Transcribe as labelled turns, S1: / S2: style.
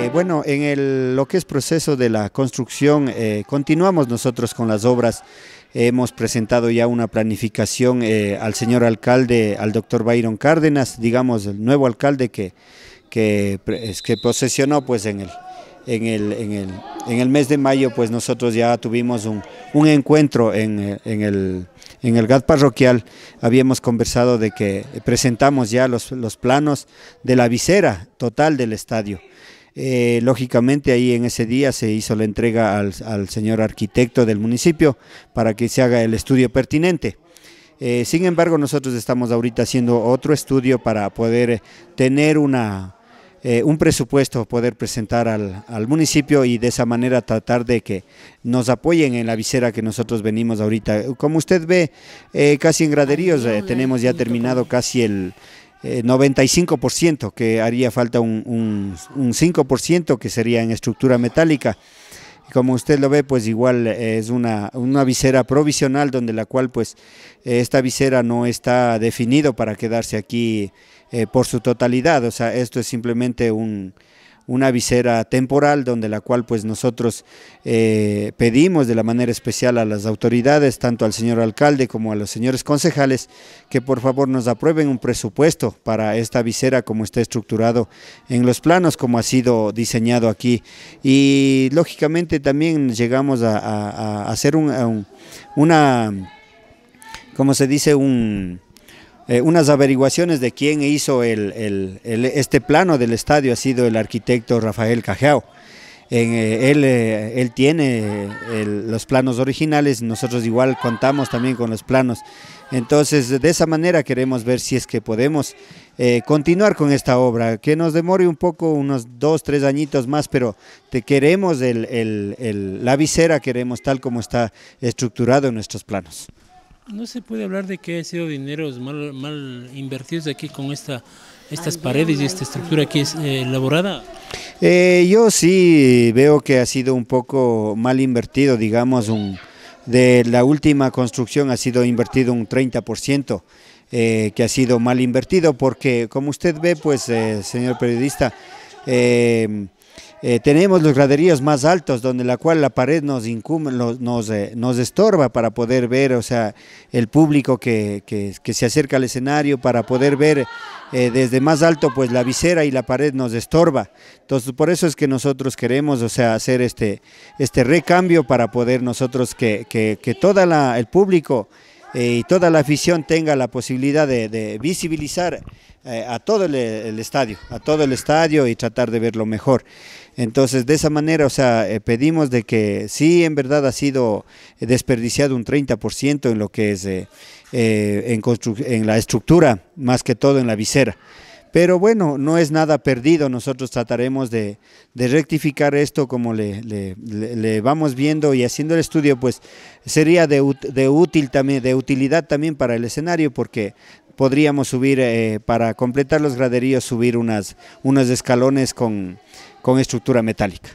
S1: Eh, bueno, en el, lo que es proceso de la construcción, eh, continuamos nosotros con las obras. Hemos presentado ya una planificación eh, al señor alcalde, al doctor Byron Cárdenas, digamos, el nuevo alcalde que, que, que posesionó pues en el, en el, en el, en el mes de mayo pues nosotros ya tuvimos un, encuentro en, en, el, en el GAD parroquial, habíamos conversado de que presentamos ya los, los planos de la visera total del estadio. Eh, lógicamente ahí en ese día se hizo la entrega al, señor arquitecto del municipio para que se haga el estudio pertinente. Eh, sin embargo, nosotros estamos ahorita haciendo otro estudio para poder tener una, eh, un presupuesto poder presentar al, municipio y de esa manera tratar de que nos apoyen en la visera que nosotros venimos ahorita. Como usted ve, eh, casi en graderíos eh, tenemos ya terminado casi el... 95% que haría falta un, un 5% que sería en estructura metálica como usted lo ve, pues igual es una, una visera provisional donde la cual pues esta visera no está definido para quedarse aquí eh, por su totalidad. O sea, esto es simplemente un, una visera temporal donde la cual pues nosotros eh, pedimos de la manera especial a las autoridades, tanto al señor alcalde como a los señores concejales, que por favor nos aprueben un presupuesto para esta visera como está estructurado en los planos, como ha sido diseñado aquí. Y lógicamente también llegamos a, hacer una, ¿cómo se dice? Un eh, unas averiguaciones de quién hizo este plano del estadio ha sido el arquitecto Rafael Cajeo. Eh, eh, él, tiene los planos originales, nosotros igual contamos también con los planos. Entonces, de esa manera queremos ver si es que podemos continuar con esta obra, que nos demore un poco, unos dos, tres añitos más, pero te queremos la visera, queremos tal como está estructurado en nuestros planos. No se puede hablar de que ha sido dineros mal, mal invertidos aquí con esta, estas paredes y esta estructura que es eh, elaborada. Eh, yo sí veo que ha sido un poco mal invertido, digamos, un, de la última construcción ha sido invertido un 30%. Eh, que ha sido mal invertido porque como usted ve pues eh, señor periodista eh, eh, tenemos los graderíos más altos, donde la cual la pared nos, eh, nos, estorba para poder ver, o sea, el público que, se acerca al escenario, para poder ver eh, desde más alto, pues la visera y la pared nos estorba. Entonces, por eso es que nosotros queremos, o sea, hacer este, este recambio para poder nosotros que, que, que todo el público eh, y toda la afición tenga la posibilidad de, visibilizar eh, a todo el, estadio, a todo el estadio y tratar de verlo mejor. Entonces, de esa manera, o sea, eh, pedimos de que sí, en verdad ha sido desperdiciado un 30% en lo que es en la estructura, más que todo en la visera. Pero bueno, no es nada perdido, nosotros trataremos de, rectificar esto como le, vamos viendo y haciendo el estudio, pues sería de, útil de utilidad también para el escenario porque podríamos subir, eh, para completar los graderíos, subir unas, unos escalones con estructura metálica.